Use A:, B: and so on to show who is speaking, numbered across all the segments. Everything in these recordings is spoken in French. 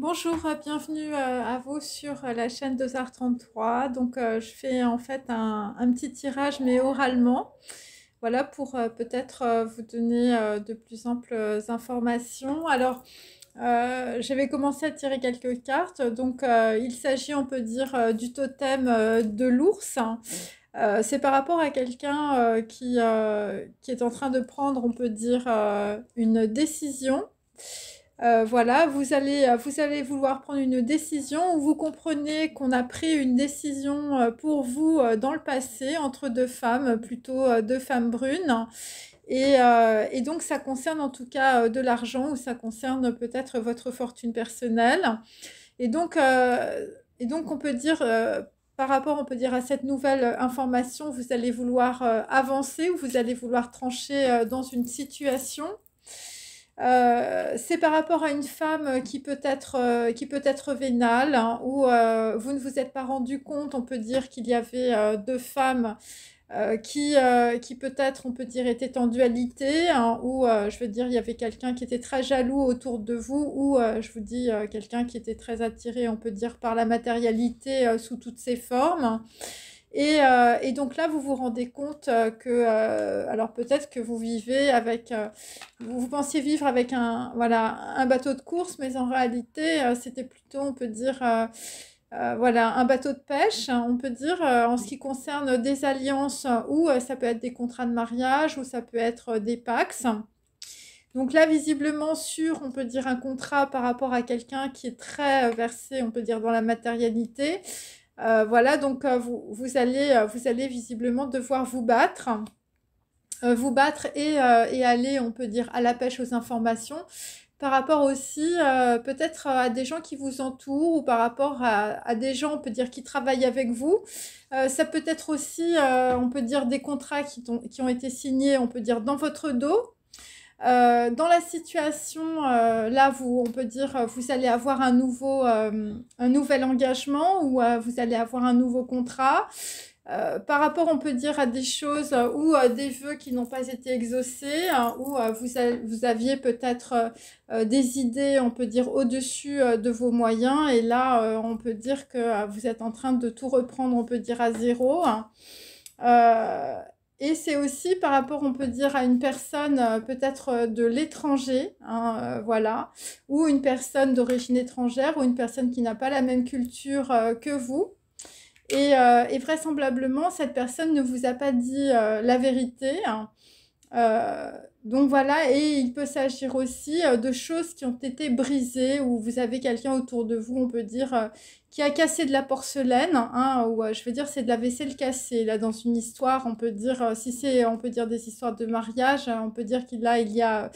A: Bonjour, euh, bienvenue euh, à vous sur euh, la chaîne 2h33. Donc, je fais en fait un, petit tirage, mais oralement. Voilà pour peut-être vous donner de plus amples informations. Alors, euh, j'avais commencé à tirer quelques cartes. Donc, il s'agit, on peut dire, du totem de l'ours. c'est par rapport à quelqu'un qui, qui, est en train de prendre, on peut dire, une décision. Euh, voilà, vous allez, euh, vous allez vouloir prendre une décision ou vous comprenez qu'on a pris une décision euh, pour vous dans le passé entre deux femmes, plutôt deux femmes brunes. Et, et donc ça concerne en tout cas de l'argent ou ça concerne peut-être votre fortune personnelle. Et donc, et donc on peut dire par rapport, on peut dire, à cette nouvelle information, vous allez vouloir avancer ou vous allez vouloir trancher dans une situation. Euh, c'est par rapport à une femme qui peut être, euh, qui peut être vénale, ou hein, où euh, vous ne vous êtes pas rendu compte, on peut dire qu'il y avait deux femmes qui, qui peut-être, on peut dire, étaient en dualité, hein, ou je veux dire, il y avait quelqu'un qui était très jaloux autour de vous, ou je vous dis, quelqu'un qui était très attiré, on peut dire, par la matérialité sous toutes ses formes. Et, euh, et, donc là, vous vous rendez compte euh, que, euh, alors peut-être que vous vivez avec, vous, pensiez vivre avec un, voilà, un bateau de course, mais en réalité, c'était plutôt, on peut dire, voilà, un bateau de pêche. Hein, on peut dire, en ce qui concerne des alliances, ou ça peut être des contrats de mariage, ou ça peut être des PACS. Donc là, visiblement, sur, on peut dire, un contrat par rapport à quelqu'un qui est très versé, on peut dire, dans la matérialité. Euh, voilà, donc euh, euh, vous, allez, visiblement devoir vous battre vous battre et, aller, on peut dire, à la pêche aux informations par rapport aussi peut-être à des gens qui vous entourent ou par rapport à, des gens, on peut dire, qui travaillent avec vous. ça peut être aussi, on peut dire, des contrats qui ont été signés, on peut dire, dans votre dos euh, dans la situation, euh, là, vous, on peut dire, euh, vous allez avoir un, nouveau, un nouvel engagement ou vous allez avoir un nouveau contrat. par rapport, on peut dire, à des choses ou des vœux qui n'ont pas été exaucés, hein, ou vous, vous aviez peut-être des idées, on peut dire, au-dessus de vos moyens. Et là, on peut dire que vous êtes en train de tout reprendre, on peut dire, à zéro. Hein. Et c'est aussi par rapport, on peut dire, à une personne euh, peut-être euh, de l'étranger, hein, euh, voilà, ou une personne d'origine étrangère, ou une personne qui n'a pas la même culture que vous. Et, vraisemblablement, cette personne ne vous a pas dit la vérité. Hein. Donc voilà, et il peut s'agir aussi euh, de choses qui ont été brisées, ou vous avez quelqu'un autour de vous, on peut dire, euh, qui a cassé de la porcelaine, hein, ou euh, je veux dire, c'est de la vaisselle cassée. Là, dans une histoire, on peut dire, si c'est, on peut dire des histoires de mariage, on peut dire qu'il il y a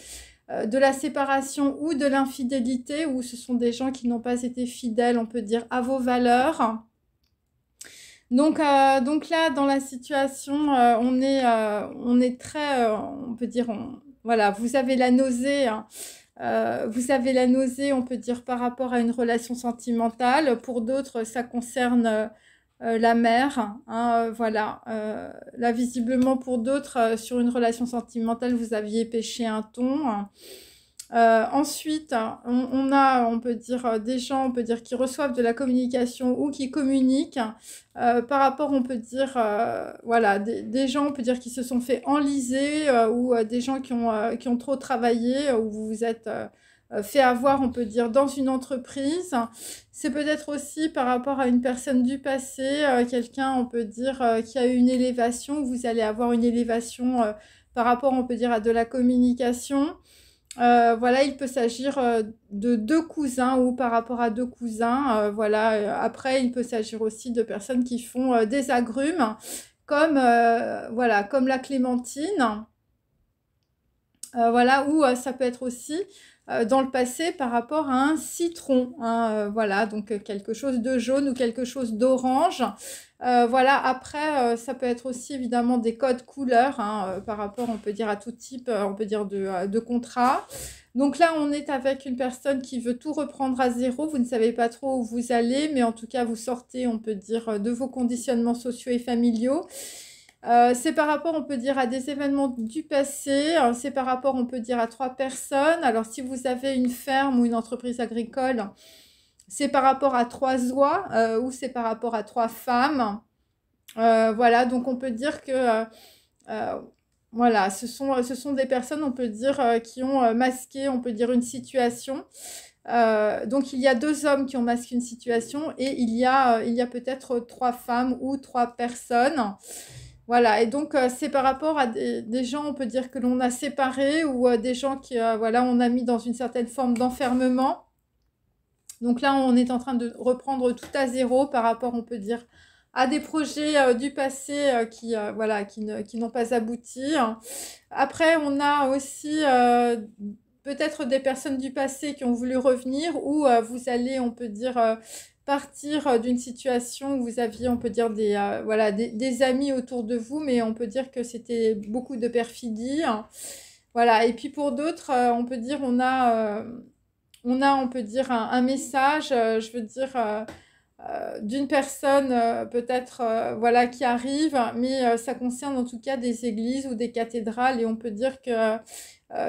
A: de la séparation ou de l'infidélité, ou ce sont des gens qui n'ont pas été fidèles, on peut dire, à vos valeurs donc, euh, donc là, dans la situation, euh, on, est, euh, on est très, euh, on peut dire, voilà, vous avez la nausée. Hein. vous avez la nausée, on peut dire, par rapport à une relation sentimentale. Pour d'autres, ça concerne la mère. Hein, voilà. là, visiblement, pour d'autres, sur une relation sentimentale, vous aviez pêché un ton. Hein. Euh, ensuite, on, a, on peut dire, euh, des gens, on peut dire, qui reçoivent de la communication ou qui communiquent. Euh, par rapport, on peut dire, voilà, des, gens, on peut dire, qui se sont fait enliser ou des gens qui ont, qui ont trop travaillé ou vous vous êtes fait avoir, on peut dire, dans une entreprise. C'est peut-être aussi par rapport à une personne du passé, quelqu'un, on peut dire, qui a eu une élévation, vous allez avoir une élévation par rapport, on peut dire, à de la communication. Euh, voilà, il peut s'agir euh, de deux cousins ou par rapport à deux cousins. Euh, voilà, après, il peut s'agir aussi de personnes qui font des agrumes, comme voilà, comme la clémentine. voilà, ou ça peut être aussi dans le passé par rapport à un citron. Hein, voilà, donc quelque chose de jaune ou quelque chose d'orange. Euh, voilà, après, euh, ça peut être aussi évidemment des codes couleurs hein, euh, par rapport, on peut dire, à tout type, on peut dire, de, de, contrat. Donc là, on est avec une personne qui veut tout reprendre à zéro. Vous ne savez pas trop où vous allez, mais en tout cas, vous sortez, on peut dire, de vos conditionnements sociaux et familiaux. c'est par rapport, on peut dire, à des événements du passé. C'est par rapport, on peut dire, à trois personnes. Alors, si vous avez une ferme ou une entreprise agricole, c'est par rapport à trois oies euh, ou c'est par rapport à trois femmes. Euh, voilà, donc on peut dire que euh, voilà, ce sont, ce sont des personnes, on peut dire, qui ont masqué, on peut dire, une situation. donc il y a deux hommes qui ont masqué une situation et il y a, a peut-être trois femmes ou trois personnes. Voilà, et donc c'est par rapport à des, gens, on peut dire, que l'on a séparés ou des gens qui, voilà, on a mis dans une certaine forme d'enfermement. Donc là, on est en train de reprendre tout à zéro par rapport, on peut dire, à des projets euh, du passé euh, qui, euh, voilà, qui, ne, n'ont pas abouti. Après, on a aussi peut-être des personnes du passé qui ont voulu revenir ou vous allez, on peut dire, partir d'une situation où vous aviez, on peut dire, des, voilà, des, amis autour de vous, mais on peut dire que c'était beaucoup de perfidie. Voilà, et puis pour d'autres, on peut dire, on a on a, on peut dire, un, message, euh, je veux dire, euh, euh, d'une personne peut-être voilà qui arrive, mais ça concerne en tout cas des églises ou des cathédrales et on peut dire que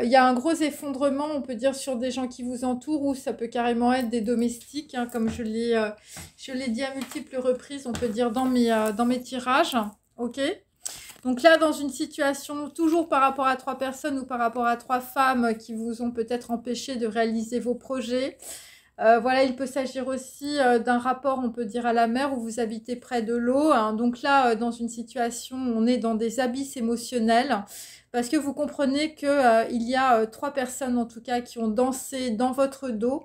A: il y a un gros effondrement, on peut dire, sur des gens qui vous entourent, ou ça peut carrément être des domestiques, hein, comme je l'ai, dit à multiples reprises, on peut dire dans mes, dans mes tirages. OK donc là, dans une situation toujours par rapport à trois personnes ou par rapport à trois femmes qui vous ont peut-être empêché de réaliser vos projets, euh, voilà, il peut s'agir aussi euh, d'un rapport, on peut dire, à la mer où vous habitez près de l'eau. Hein. Donc là, euh, dans une situation, on est dans des abysses émotionnels parce que vous comprenez qu'il y a trois personnes en tout cas qui ont dansé dans votre dos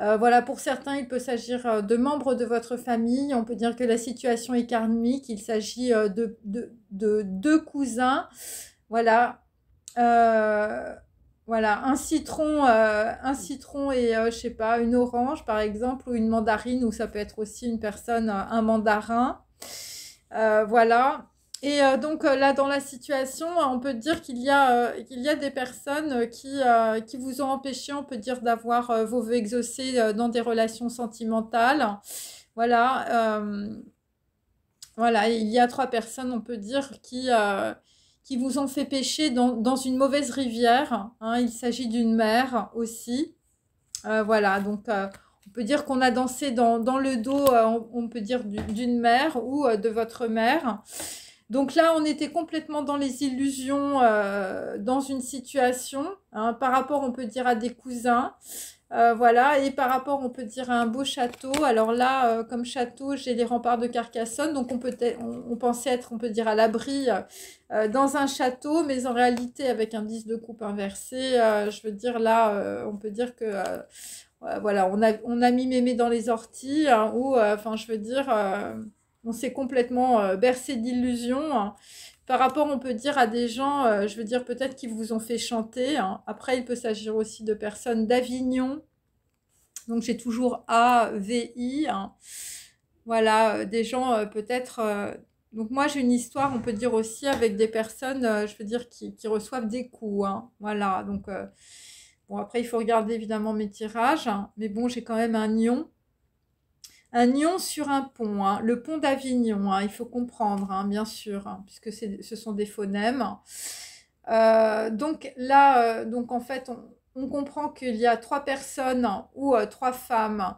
A: euh, voilà, pour certains, il peut s'agir euh, de membres de votre famille. On peut dire que la situation est karmique. Il s'agit euh, de deux de, cousins. Voilà. voilà, un citron, un citron et je sais pas, une orange par exemple, ou une mandarine, ou ça peut être aussi une personne, un mandarin. voilà, et euh, donc euh, là, dans la situation, on peut dire qu'il y, a, euh, y a des personnes qui, qui vous ont empêché, on peut dire, d'avoir vos voeux exaucés dans des relations sentimentales. Voilà. voilà, il y a trois personnes, on peut dire, qui, qui vous ont fait pêcher dans, une mauvaise rivière. Hein. Il s'agit d'une mère aussi. voilà, donc on peut dire qu'on a dansé dans, le dos, on, peut dire d'une mère ou de votre mère. Donc là, on était complètement dans les illusions, euh, dans une situation, hein. par rapport, on peut dire, à des cousins, euh, voilà, et par rapport, on peut dire, à un beau château. Alors là, euh, comme château, j'ai les remparts de Carcassonne, donc on, peut on, pensait être, on peut dire, à l'abri dans un château, mais en réalité, avec un 10 de coupe inversé, je veux dire, là, on peut dire que voilà, on a, on a mis mémé dans les orties, hein, ou, enfin, je veux dire, on s'est complètement euh, bercé d'illusions. Hein. Par rapport, on peut dire à des gens, euh, je veux dire peut-être qu'ils vous ont fait chanter. Hein. Après, il peut s'agir aussi de personnes d'Avignon. Donc j'ai toujours A, V, I. Hein. Voilà, euh, des gens peut-être... Donc moi j'ai une histoire, on peut dire aussi avec des personnes, je veux dire, qui, qui reçoivent des coups. voilà, donc bon après il faut regarder évidemment mes tirages, mais bon j'ai quand même un ion un ion sur un pont, hein. le pont d'Avignon, hein, il faut comprendre, hein, bien sûr, puisque ce sont des phonèmes. Euh, donc là, euh, donc en fait, on, comprend qu'il y a trois personnes ou euh, trois femmes.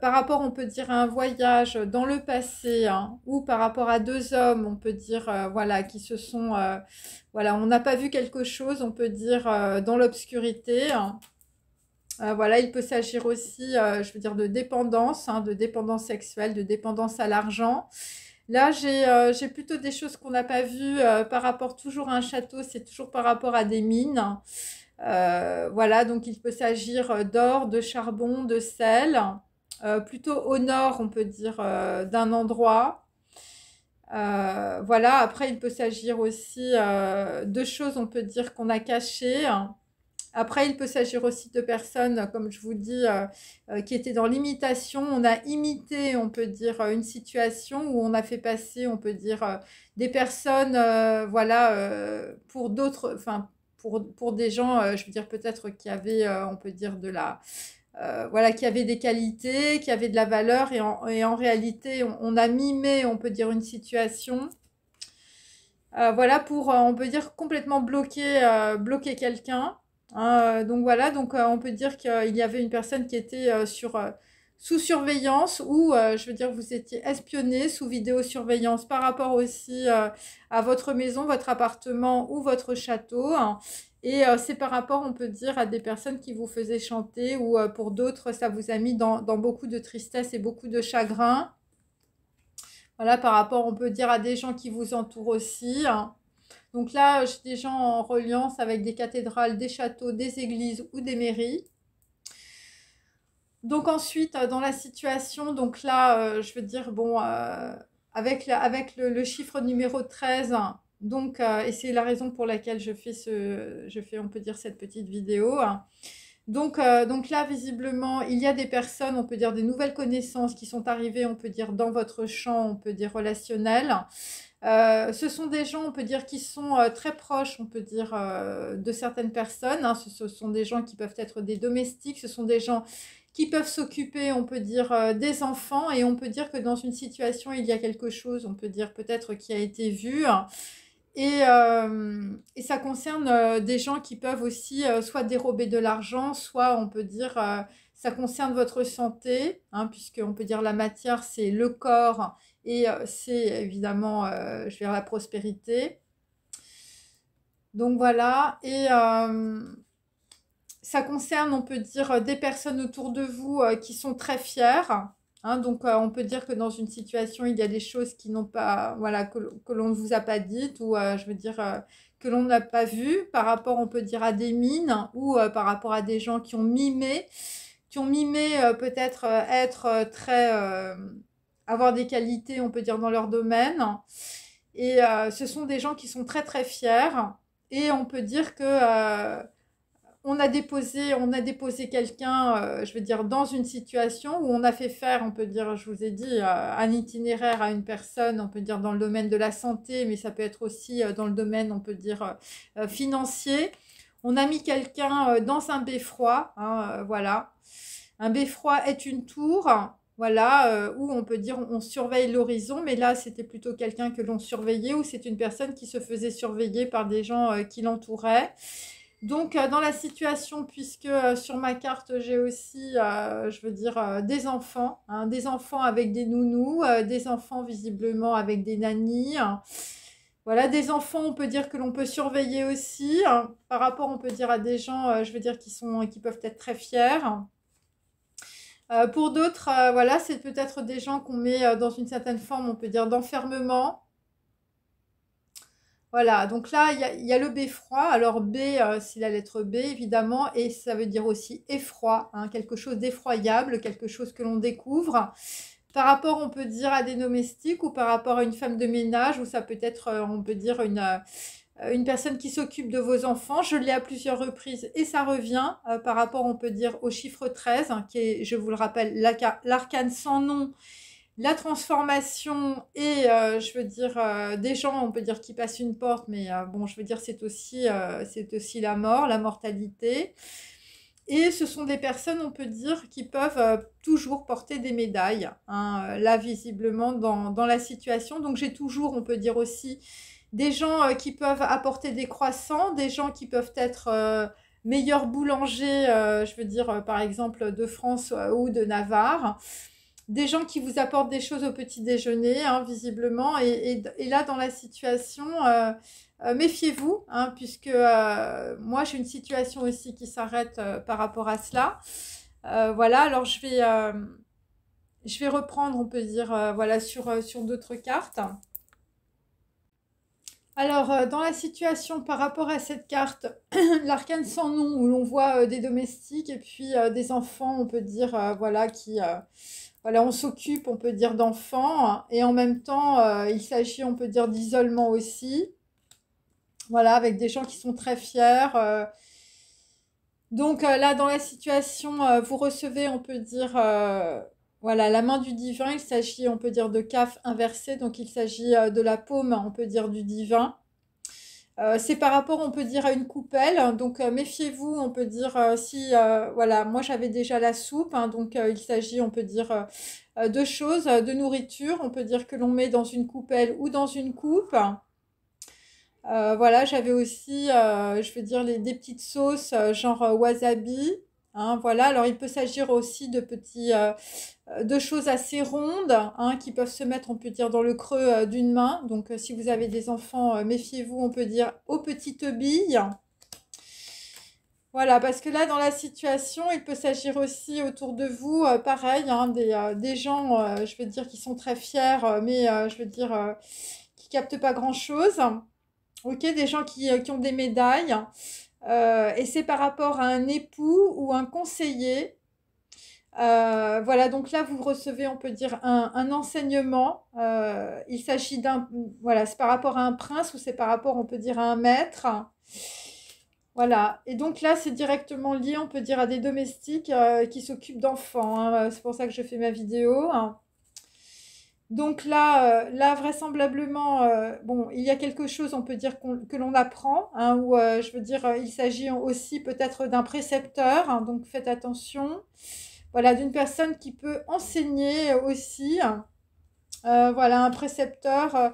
A: par rapport, on peut dire à un voyage dans le passé, ou par rapport à deux hommes, on peut dire voilà qui se sont voilà, on n'a pas vu quelque chose, on peut dire dans l'obscurité. Euh, voilà, il peut s'agir aussi, euh, je veux dire, de dépendance, hein, de dépendance sexuelle, de dépendance à l'argent. Là, j'ai euh, plutôt des choses qu'on n'a pas vues par rapport toujours à un château, c'est toujours par rapport à des mines. voilà, donc il peut s'agir d'or, de charbon, de sel. plutôt au nord, on peut dire, d'un endroit. voilà, après, il peut s'agir aussi de choses, on peut dire, qu'on a cachées. Après, il peut s'agir aussi de personnes, comme je vous dis, euh, euh, qui étaient dans l'imitation. On a imité, on peut dire, euh, une situation où on a fait passer, on peut dire, des personnes, voilà, pour d'autres, enfin, pour, des gens, je veux dire, peut-être qui avaient, on peut dire, de la... voilà, qui avaient des qualités, qui avaient de la valeur, et en, réalité, on, a mimé, on peut dire, une situation. voilà, pour, on peut dire, complètement bloquer, bloquer quelqu'un. Hein, euh, donc voilà, donc euh, on peut dire qu'il y avait une personne qui était euh, sur sous surveillance ou, je veux dire, vous étiez espionné sous vidéosurveillance par rapport aussi à votre maison, votre appartement ou votre château. Hein. Et c'est par rapport, on peut dire, à des personnes qui vous faisaient chanter ou pour d'autres, ça vous a mis dans, beaucoup de tristesse et beaucoup de chagrin. Voilà, par rapport, on peut dire, à des gens qui vous entourent aussi. Hein. Donc là, j'ai des gens en reliance avec des cathédrales, des châteaux, des églises ou des mairies. Donc ensuite, euh, dans la situation, donc là, euh, je veux dire, bon, euh, avec, le, chiffre numéro 13, donc, et c'est la raison pour laquelle je fais, ce, je fais, on peut dire, cette petite vidéo. Donc, donc là, visiblement, il y a des personnes, on peut dire des nouvelles connaissances qui sont arrivées, on peut dire, dans votre champ, on peut dire relationnel. Euh, ce sont des gens, on peut dire, qui sont euh, très proches, on peut dire, euh, de certaines personnes. Hein. Ce, sont des gens qui peuvent être des domestiques, ce sont des gens qui peuvent s'occuper, on peut dire, des enfants. Et on peut dire que dans une situation, il y a quelque chose, on peut dire, peut-être qui a été vu. Et, ça concerne des gens qui peuvent aussi soit dérober de l'argent, soit, on peut dire, ça concerne votre santé, Puisqu'on hein, puisque on peut dire la matière, c'est le corps et euh, c'est évidemment, euh, je vais la prospérité. Donc voilà. Et euh, ça concerne, on peut dire, des personnes autour de vous euh, qui sont très fières. Hein, donc on peut dire que dans une situation, il y a des choses qui n'ont pas, voilà, que, que l'on ne vous a pas dites ou je veux dire que l'on n'a pas vu par rapport, on peut dire, à des mines ou par rapport à des gens qui ont mimé, qui ont mimé peut-être être très avoir des qualités, on peut dire, dans leur domaine. Et euh, ce sont des gens qui sont très très fiers. Et on peut dire que euh, on a déposé, déposé quelqu'un, euh, je veux dire, dans une situation où on a fait faire, on peut dire, je vous ai dit, un itinéraire à une personne, on peut dire dans le domaine de la santé, mais ça peut être aussi dans le domaine, on peut dire, financier. On a mis quelqu'un dans un beffroi, hein, voilà. Un beffroi est une tour voilà, euh, où on peut dire on surveille l'horizon, mais là c'était plutôt quelqu'un que l'on surveillait ou c'est une personne qui se faisait surveiller par des gens euh, qui l'entouraient. Donc euh, dans la situation, puisque sur ma carte j'ai aussi, je veux dire, des enfants, hein, des enfants avec des nounous, des enfants visiblement avec des nannies. Hein. Voilà, des enfants, on peut dire que l'on peut surveiller aussi. Hein. Par rapport, on peut dire à des gens, je veux dire, qui, sont, qui peuvent être très fiers. Euh, pour d'autres, euh, voilà, c'est peut-être des gens qu'on met euh, dans une certaine forme, on peut dire, d'enfermement. Voilà, donc là, il y, a le B, froid. Alors B, c'est la lettre B, évidemment, et ça veut dire aussi effroi, hein, quelque chose d'effroyable, quelque chose que l'on découvre. Par rapport, on peut dire à des domestiques ou par rapport à une femme de ménage, ou ça peut être, on peut dire, une, euh, une personne qui s'occupe de vos enfants. Je l'ai à plusieurs reprises et ça revient euh, par rapport, on peut dire, au chiffre 13, hein, qui est, je vous le rappelle, l'arcane sans nom, la transformation et, euh, je veux dire, des gens, on peut dire, qui passent une porte, mais bon, je veux dire, c'est aussi, c'est aussi la mort, la mortalité. Et ce sont des personnes, on peut dire, qui peuvent toujours porter des médailles, hein, là visiblement dans, la situation. Donc j'ai toujours, on peut dire aussi, des gens euh, qui peuvent apporter des croissants, des gens qui peuvent être euh, meilleurs boulangers, euh, je veux dire par exemple de France ou de Navarre des gens qui vous apportent des choses au petit déjeuner, hein, visiblement. Et, là, dans la situation, méfiez-vous, hein, puisque moi, j'ai une situation aussi qui s'arrête par rapport à cela. voilà, alors je vais, je vais reprendre, on peut dire, voilà, sur d'autres cartes. Alors, euh, dans la situation par rapport à cette carte, l'arcane sans nom, où l'on voit euh, des domestiques et puis euh, des enfants, on peut dire, voilà, qui, voilà, on s'occupe, on peut dire, d'enfants, et en même temps, il s'agit, on peut dire, d'isolement aussi, voilà, avec des gens qui sont très fiers. donc là, dans la situation, vous recevez, on peut dire, voilà, la main du divin, il s'agit, on peut dire, de CAF inversé, donc il s'agit euh, de la paume, on peut dire, du divin. Euh, c'est par rapport, on peut dire, à une coupelle. Donc euh, méfiez-vous, on peut dire si, voilà, moi j'avais déjà la soupe, hein, donc il s'agit, on peut dire, de choses, de nourriture, on peut dire que l'on met dans une coupelle ou dans une coupe. voilà, j'avais aussi, je veux dire, les, des petites sauces genre wasabi. Hein, voilà, alors il peut s'agir aussi de petits, euh, de choses assez rondes hein, qui peuvent se mettre, on peut dire, dans le creux euh, d'une main. Donc, euh, si vous avez des enfants, méfiez-vous, on peut dire, aux petites billes. Voilà, parce que là, dans la situation, il peut s'agir aussi autour de vous, pareil, hein, des, des, gens, je veux dire, qui sont très fiers, mais je veux dire, qui captent pas grand-chose. Ok, des gens qui, qui ont des médailles. et c'est par rapport à un époux ou un conseiller euh, voilà, donc là, vous recevez, on peut dire, un, enseignement. Euh, il s'agit d'un... Voilà, c'est par rapport à un prince ou c'est par rapport, on peut dire, à un maître. Voilà, et donc là, c'est directement lié, on peut dire, à des domestiques euh, qui s'occupent d'enfants. Hein. C'est pour ça que je fais ma vidéo. Donc là, là vraisemblablement, bon, il y a quelque chose, on peut dire que l'on apprend, hein, ou je veux dire, il s'agit aussi peut-être d'un précepteur, hein. donc faites attention voilà, d'une personne qui peut enseigner aussi, euh, voilà, un précepteur euh,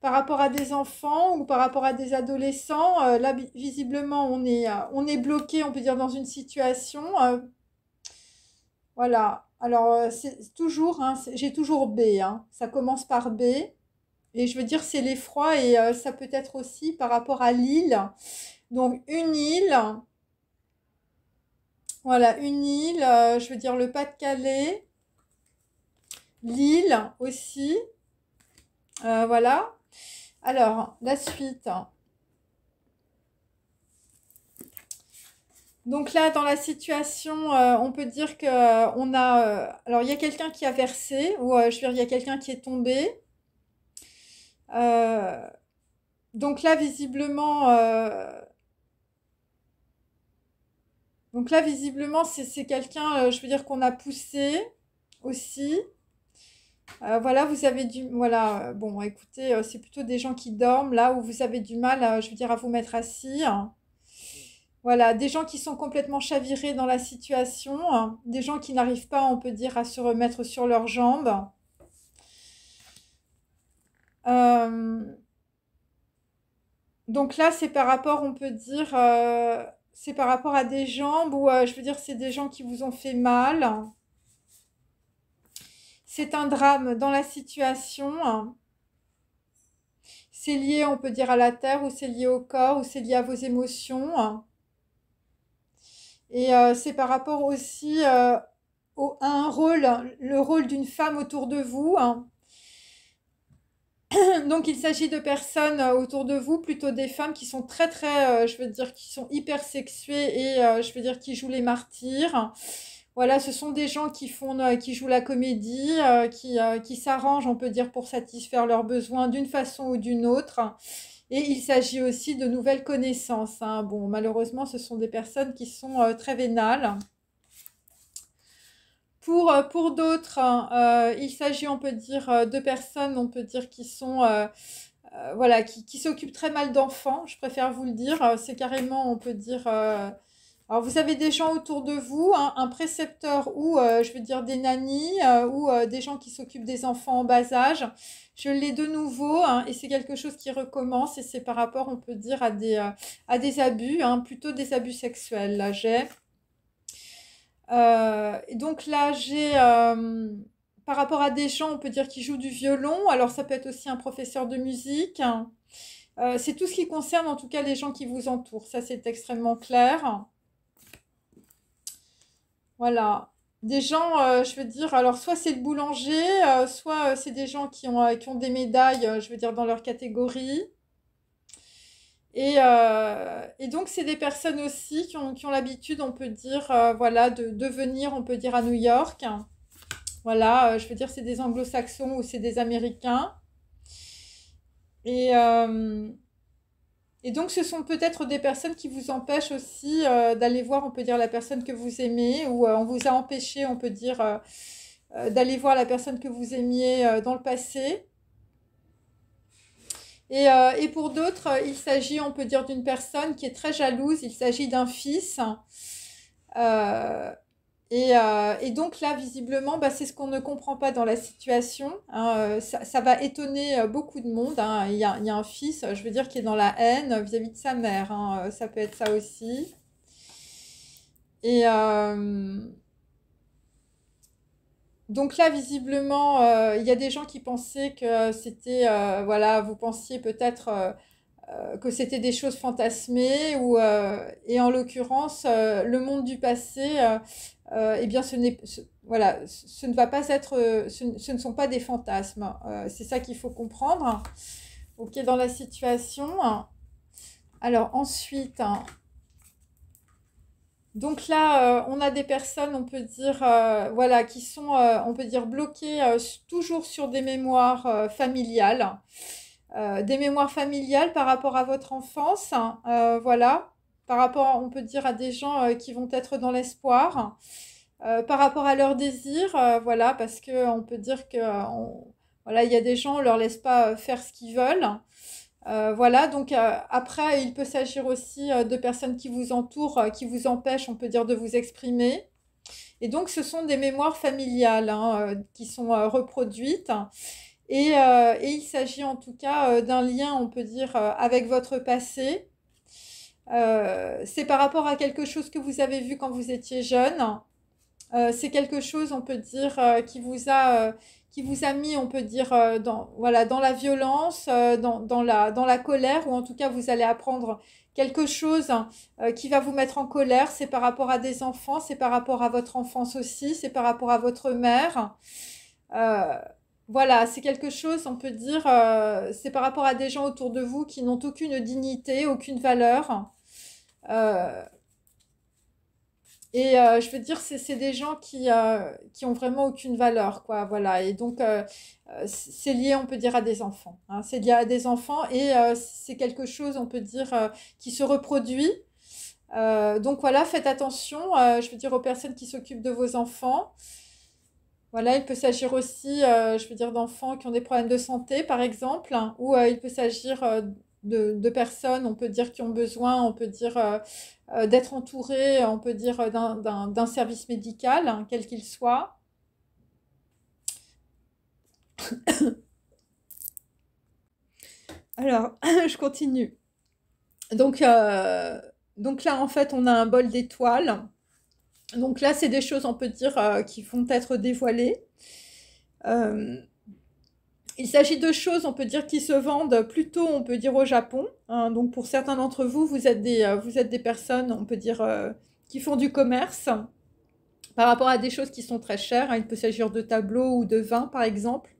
A: par rapport à des enfants ou par rapport à des adolescents. Euh, là, visiblement, on est, on est bloqué, on peut dire, dans une situation. voilà. Alors, c'est toujours, hein, j'ai toujours B. Hein. Ça commence par B. Et je veux dire, c'est l'effroi et ça peut être aussi par rapport à l'île. Donc, une île, voilà, une île, euh, je veux dire le Pas-de-Calais, l'île aussi. Euh, voilà. Alors, la suite. Donc là, dans la situation, euh, on peut dire que on a. alors, il y a quelqu'un qui a versé, ou je veux dire, il y a quelqu'un qui est tombé. donc là, visiblement, donc là, visiblement, c'est quelqu'un, euh, je veux dire, qu'on a poussé aussi. Euh, voilà, vous avez du... Voilà, bon, écoutez, euh, c'est plutôt des gens qui dorment, là où vous avez du mal, je veux dire, à vous mettre assis. Hein. Voilà, des gens qui sont complètement chavirés dans la situation, hein. des gens qui n'arrivent pas, on peut dire, à se remettre sur leurs jambes. Donc là, c'est par rapport, on peut dire, c'est par rapport à des jambes ou euh, je veux dire, c'est des gens qui vous ont fait mal. C'est un drame dans la situation. C'est lié, on peut dire, à la terre ou c'est lié au corps ou c'est lié à vos émotions. Et euh, c'est par rapport aussi euh, au, à un rôle, le rôle d'une femme autour de vous. Donc il s'agit de personnes euh, autour de vous, plutôt des femmes qui sont très très, euh, je veux dire, qui sont hyper sexuées et euh, je veux dire qui jouent les martyrs. Voilà, ce sont des gens qui font, qui jouent la comédie, qui, qui s'arrangent, on peut dire, pour satisfaire leurs besoins d'une façon ou d'une autre. Et il s'agit aussi de nouvelles connaissances. Hein. Bon, malheureusement, ce sont des personnes qui sont très vénales. Euh, pour, d'autres, hein, euh, il s'agit, on peut dire, euh, de personnes, on peut dire, qui sont voilà, qui, s'occupent très mal d'enfants, je préfère vous le dire. C'est carrément, on peut dire. alors, vous avez des gens autour de vous, un précepteur ou, je veux dire, des nannies ou des gens qui s'occupent des enfants en bas âge. Je l'ai de nouveau hein, et c'est quelque chose qui recommence et c'est par rapport, on peut dire, à des, à des abus, hein, plutôt des abus sexuels. Là, j'ai. Euh, et donc là, j'ai, euh, par rapport à des gens, on peut dire qu'ils jouent du violon. Alors ça peut être aussi un professeur de musique. Euh, c'est tout ce qui concerne en tout cas les gens qui vous entourent. Ça, c'est extrêmement clair. Voilà. Des gens, je veux dire, alors soit c'est le boulanger, soit c'est des gens qui ont, qui ont des médailles, je veux dire, dans leur catégorie. Euh, et, donc, c'est des personnes aussi qui ont, l'habitude, on peut dire, euh, voilà, de, de, venir, on peut dire, à New York. Voilà, euh, je veux dire, c'est des anglo-saxons ou c'est des américains. Et, et donc, ce sont peut-être des personnes qui vous empêchent aussi d'aller voir, on peut dire, la personne que vous aimez, ou on vous a empêché, on peut dire, d'aller voir la personne que vous aimiez dans le passé. Et, euh, et pour d'autres, euh, il s'agit, on peut dire, d'une personne qui est très jalouse, il s'agit d'un fils. Euh, et, et, donc là, visiblement, bah, c'est ce qu'on ne comprend pas dans la situation. Hein. Ça, va étonner beaucoup de monde. Hein. Il, y a, il, y a, un fils, je veux dire, qui est dans la haine vis-à-vis de sa mère. Hein. Ça peut être ça aussi. Et, donc là, visiblement, euh, il y a des gens qui pensaient que c'était, euh, voilà, vous pensiez peut-être euh, que c'était des choses fantasmées ou et en l'occurrence le monde du passé eh bien ce n'est voilà ce ne va pas être ce, ne sont pas des fantasmes c'est ça qu'il faut comprendre ok dans la situation alors ensuite hein, donc là, euh, on a des personnes, on peut dire, euh, voilà, qui sont, euh, on peut dire, bloquées toujours sur des mémoires familiales, des mémoires familiales par rapport à votre enfance, hein, voilà, par rapport, on peut dire, à des gens qui vont être dans l'espoir, par rapport à leurs désirs, voilà, parce qu'on peut dire que, voilà, il y a des gens, on leur laisse pas faire ce qu'ils veulent. Euh, voilà, donc euh, après, il peut s'agir aussi euh, de personnes qui vous entourent, qui vous empêchent, on peut dire, de vous exprimer. Et donc, ce sont des mémoires familiales hein, qui sont reproduites. et il s'agit en tout cas d'un lien, on peut dire, avec votre passé. c'est par rapport à quelque chose que vous avez vu quand vous étiez jeune. Euh, c'est quelque chose, on peut dire, euh, qui vous a euh, qui vous a mis, on peut dire, dans voilà dans la violence, dans, la dans la colère, ou en tout cas vous allez apprendre quelque chose hein, qui va vous mettre en colère. C'est par rapport à des enfants, c'est par rapport à votre enfance aussi, c'est par rapport à votre mère. voilà, c'est quelque chose, on peut dire, c'est par rapport à des gens autour de vous qui n'ont aucune dignité, aucune valeur. Et euh, je veux dire, c'est des gens qui, euh, qui ont vraiment aucune valeur, quoi, voilà. Et donc, euh, euh, c'est lié, on peut dire, à des enfants. Hein. C'est lié à des enfants et c'est quelque chose, on peut dire, qui se reproduit. donc voilà, faites attention, je veux dire, aux personnes qui s'occupent de vos enfants. Voilà, il peut s'agir aussi, je veux dire, d'enfants qui ont des problèmes de santé, par exemple, hein, ou il peut s'agir de, personnes, on peut dire qui ont besoin, on peut dire euh, euh, d'être entouré, on peut dire euh, d'un service médical, hein, quel qu'il soit. Alors, je continue. Donc, donc là, en fait, on a un bol d'étoiles. Donc là, c'est des choses, on peut dire, qui vont être dévoilées. Il s'agit de choses, on peut dire, qui se vendent plutôt, on peut dire, au Japon. Hein. donc pour certains d'entre vous, vous êtes, des, euh, vous êtes des personnes, on peut dire, euh, qui font du commerce par rapport à des choses qui sont très chères. il peut s'agir de tableaux ou de vins, par exemple.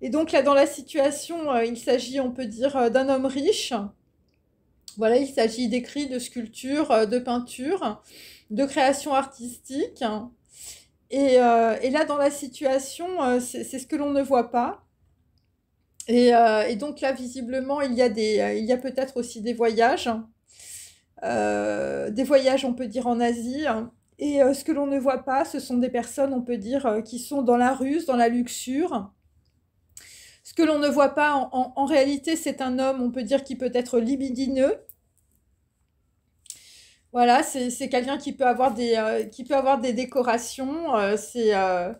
A: Et donc là, dans la situation, euh, il s'agit, on peut dire, d'un homme riche. Voilà, il s'agit d'écrits, de sculptures, de peintures, de créations artistiques. Euh, et, là, dans la situation, euh, c'est ce que l'on ne voit pas. Et, euh, donc là, visiblement, il y a, il y a peut-être aussi des voyages. des voyages, on peut dire, en Asie. Et ce que l'on ne voit pas, ce sont des personnes, on peut dire, qui sont dans la ruse, dans la luxure. Ce que l'on ne voit pas, en réalité, c'est un homme, on peut dire, qui peut être libidineux, voilà, c'est quelqu'un qui peut avoir des, euh, qui peut avoir des décorations. Euh, c'est euh,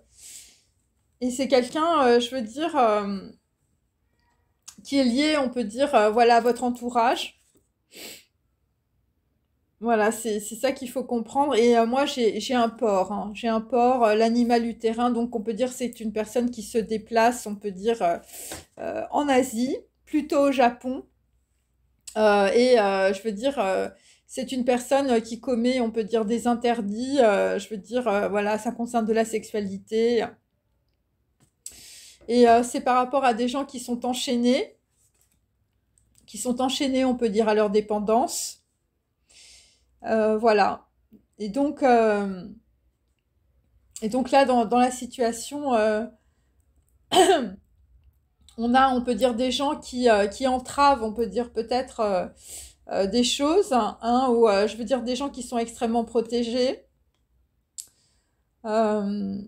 A: et c'est quelqu'un, je veux dire, qui est lié, on peut dire, voilà, à votre entourage. Voilà, c'est ça qu'il faut comprendre. Et moi, j'ai un porc. Hein. J'ai un porc, l'animal utérin. Donc, on peut dire c'est une personne qui se déplace, on peut dire, en Asie, plutôt au Japon. et je veux dire, c'est une personne euh, qui commet, on peut dire, des interdits. Euh, je veux dire, euh, voilà, ça concerne de la sexualité. Et c'est par rapport à des gens qui sont enchaînés, qui sont enchaînés, on peut dire, à leur dépendance. voilà. Et donc, et donc là, dans, la situation, on a, on peut dire, des gens qui, qui entravent, on peut dire peut-être euh, des choses, hein, ou euh, je veux dire des gens qui sont extrêmement protégés. Euh,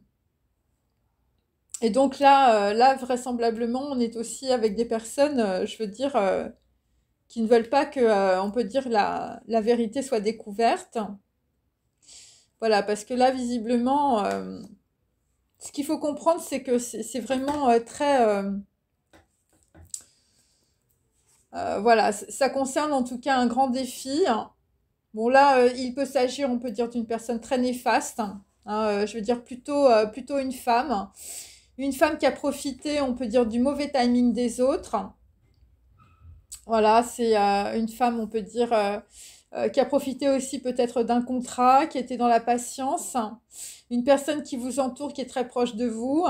A: et donc là, là, vraisemblablement, on est aussi avec des personnes, je veux dire, qui ne veulent pas que, on peut dire, la, vérité soit découverte. Voilà, parce que là, visiblement, ce qu'il faut comprendre, c'est que c'est vraiment très... Euh, voilà, ça concerne en tout cas un grand défi. Hein. Bon là, euh, il peut s'agir, on peut dire, d'une personne très néfaste. Hein. Euh, je veux dire plutôt, plutôt une femme. Une femme qui a profité, on peut dire, du mauvais timing des autres. Voilà, c'est une femme, on peut dire, qui a profité aussi peut-être d'un contrat, qui était dans la patience. Une personne qui vous entoure, qui est très proche de vous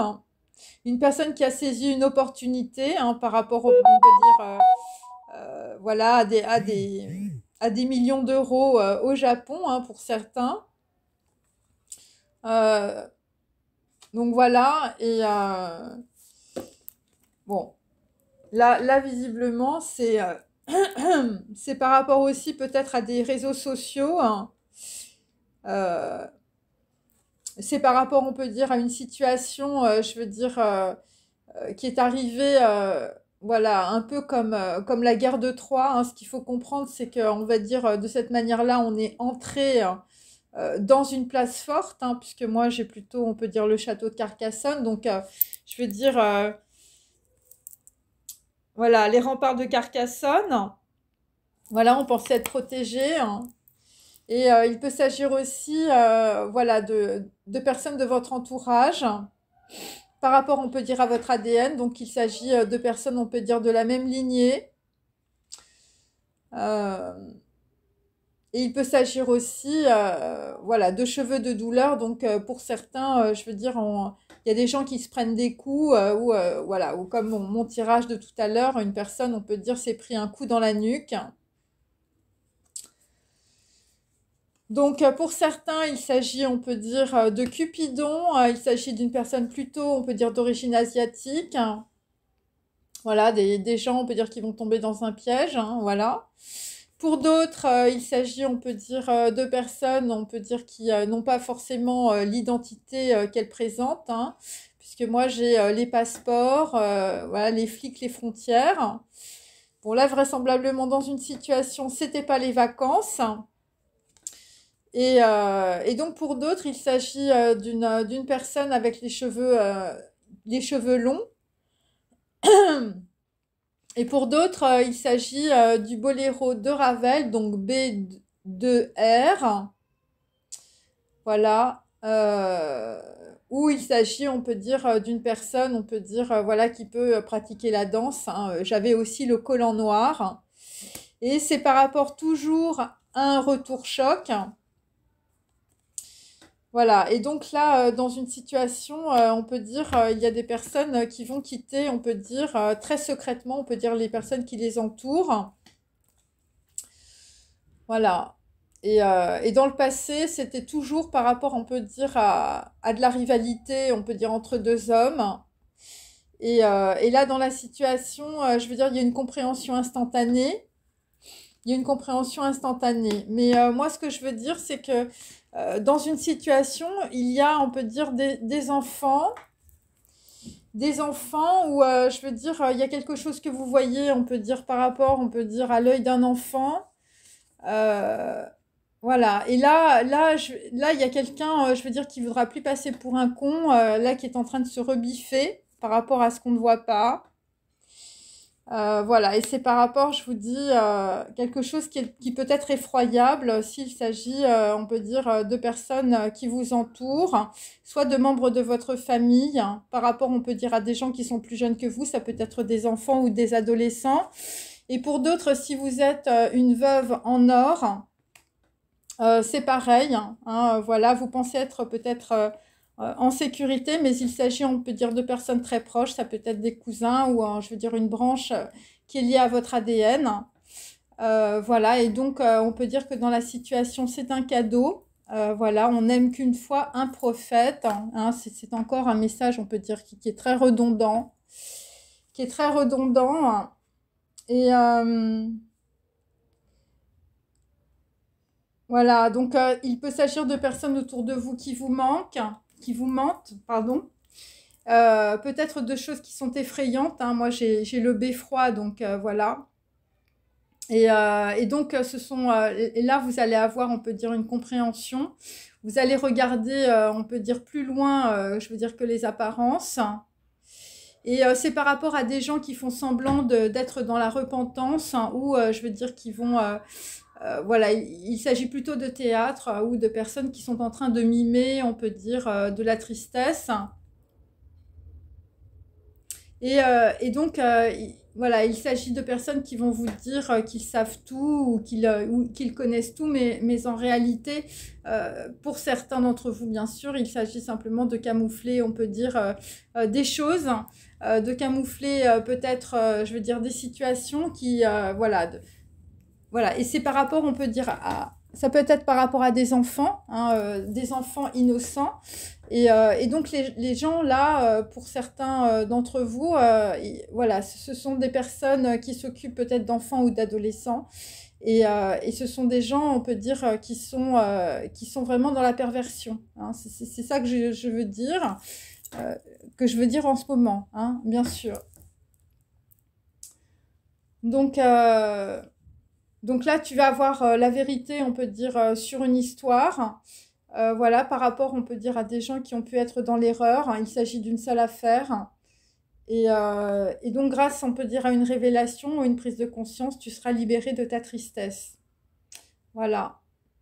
A: une personne qui a saisi une opportunité hein, par rapport au, on peut dire, euh, voilà, à des, à à millions d'euros euh, au Japon hein, pour certains. Euh, donc voilà, et bon, là, là visiblement, c'est c'est par rapport aussi peut-être à des réseaux sociaux. Hein. c'est par rapport, on peut dire, à une situation, je veux dire, qui est arrivée voilà, un peu comme, euh, comme la guerre de Troie. Hein. ce qu'il faut comprendre, c'est qu'on va dire euh, de cette manière-là, on est entré euh, dans une place forte, hein, puisque moi j'ai plutôt, on peut dire, le château de Carcassonne. Donc, je veux dire, voilà, les remparts de Carcassonne. Voilà, on pensait être protégé. Hein. et il peut s'agir aussi, voilà, de, de personnes de votre entourage par rapport, on peut dire, à votre ADN, donc il s'agit euh, de personnes, on peut dire, de la même lignée. Euh, et il peut s'agir aussi euh, voilà, de cheveux de douleur. Donc pour certains, je veux dire, il y a des gens qui se prennent des coups, ou, voilà, ou comme mon, mon, tirage de tout à l'heure, une personne, on peut dire, s'est pris un coup dans la nuque. Donc euh, pour certains, il s'agit, on peut dire, euh, de Cupidon, euh, il s'agit d'une personne plutôt, on peut dire, d'origine asiatique. Voilà, des, gens, on peut dire, qui vont tomber dans un piège, hein, voilà. Pour d'autres, il s'agit, on peut dire, de personnes, on peut dire, qui n'ont pas forcément l'identité qu'elles présentent, hein. puisque moi j'ai les passeports, voilà, les flics, les frontières. Bon là, vraisemblablement dans une situation, c'était pas les vacances. Euh, et, donc pour d'autres, il s'agit euh, d'une, euh, d'une personne avec les cheveux, les cheveux longs. Et pour d'autres, il s'agit du boléro de Ravel, donc B2R. Voilà. Euh, où il s'agit, on peut dire, d'une personne, on peut dire, voilà, qui peut pratiquer la danse. Hein. J'avais aussi le collant noir. Et c'est par rapport toujours à un retour choc. Voilà, et donc là, euh, dans une situation, euh, on peut dire, euh, il y a des personnes qui vont quitter, on peut dire, très secrètement, on peut dire les personnes qui les entourent. Voilà. Et, dans le passé, c'était toujours par rapport, on peut dire, à, de la rivalité, on peut dire, entre deux hommes. Et, là, dans la situation, je veux dire, il y a une compréhension instantanée il y a une compréhension instantanée. Mais moi, ce que je veux dire, c'est que euh, dans une situation, il y a, on peut dire, des, enfants, des enfants où, euh, je veux dire, euh, il y a quelque chose que vous voyez, on peut dire par rapport, on peut dire à l'œil d'un enfant. voilà. Et là, là, là, il y a quelqu'un, je veux dire, qui voudra plus passer pour un con, là, qui est en train de se rebiffer par rapport à ce qu'on ne voit pas. Euh, voilà, et c'est par rapport, je vous dis, euh, quelque chose qui, qui, peut être effroyable s'il s'agit, euh, on peut dire, de personnes qui vous entourent, soit de membres de votre famille, hein. par rapport, on peut dire, à des gens qui sont plus jeunes que vous, ça peut être des enfants ou des adolescents. Et pour d'autres, si vous êtes une veuve en or, c'est pareil. Hein. Hein, voilà, vous pensez être peut-être euh, en sécurité, mais il s'agit, on peut dire, de personnes très proches, ça peut être des cousins ou, je veux dire, une branche euh, qui est liée à votre ADN. Euh, voilà, et donc on peut dire que dans la situation, c'est un cadeau. voilà, on n'aime qu'une fois un prophète. Hein. c'est encore un message, on peut dire, qui, qui, est très redondant. Qui est très redondant. Et voilà, donc il peut s'agir de personnes autour de vous qui vous manquent qui vous mentent, pardon. Euh, peut-être deux choses qui sont effrayantes. Hein. Moi, j'ai le beffroi, donc euh, voilà. Et, euh, et, donc, ce sont, et là, vous allez avoir, on peut dire, une compréhension. Vous allez regarder, on peut dire, plus loin, je veux dire, que les apparences. Et c'est par rapport à des gens qui font semblant d'être dans la repentance hein, ou, je veux dire, qui vont euh, voilà, il s'agit plutôt de théâtre euh, ou de personnes qui sont en train de mimer, on peut dire, euh, de la tristesse. Et, donc, voilà, il s'agit de personnes qui vont vous dire qu'ils savent tout ou qu'ils connaissent tout, mais, en réalité, pour certains d'entre vous, bien sûr, il s'agit simplement de camoufler, on peut dire, des choses, de camoufler peut-être, je veux dire, des situations qui, voilà, voilà, et c'est par rapport, on peut dire, à, ça peut être par rapport à des enfants, hein, euh, des enfants innocents. Et, euh, donc les, gens là, euh, pour certains d'entre vous, voilà, ce sont des personnes qui s'occupent peut-être d'enfants ou d'adolescents. Et, ce sont des gens, on peut dire, qui sont, qui sont vraiment dans la perversion. Hein. C'est ça que je, veux dire, que je veux dire en ce moment, hein, bien sûr. Donc... Donc là, tu vas avoir euh, la vérité, on peut dire, euh, sur une histoire. Euh, voilà, par rapport, on peut dire, à des gens qui ont pu être dans l'erreur. Il s'agit d'une seule affaire. Et, donc, grâce, on peut dire, à une révélation ou une prise de conscience, tu seras libéré de ta tristesse. Voilà.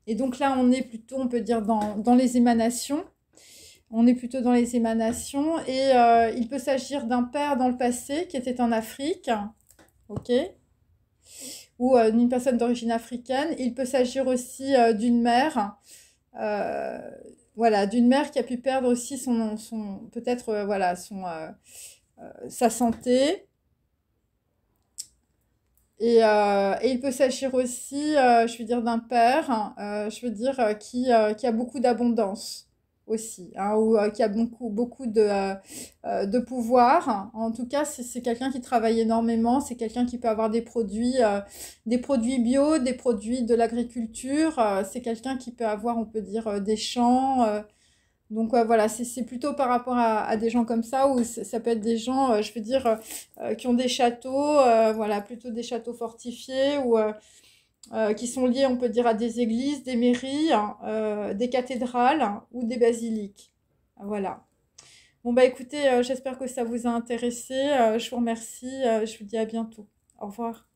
A: Et donc là, on est plutôt, on peut dire, dans, les émanations. On est plutôt dans les émanations. Et il peut s'agir d'un père dans le passé qui était en Afrique. OK ou euh, d'une personne d'origine africaine. Il peut s'agir aussi euh, d'une mère. Euh, voilà, d'une mère qui a pu perdre aussi son, son peut-être voilà sa santé. Et, il peut s'agir aussi, je veux dire, d'un père, hein, je veux dire, qui a beaucoup d'abondance aussi, hein, ou euh, qui a beaucoup, beaucoup de, euh, euh, de pouvoir. En tout cas, c'est quelqu'un qui travaille énormément, c'est quelqu'un qui peut avoir des produits, des produits bio, des produits de l'agriculture, c'est quelqu'un qui peut avoir, on peut dire, des champs. donc voilà, c'est plutôt par rapport à, à, des gens comme ça, ou ça peut être des gens, je veux dire, qui ont des châteaux, voilà, plutôt des châteaux fortifiés, ou euh, qui sont liés, on peut dire, à des églises, des mairies, hein, euh, des cathédrales hein, ou des basiliques. Voilà. Bon, bah écoutez, euh, j'espère que ça vous a intéressé. je vous remercie. je vous dis à bientôt. Au revoir.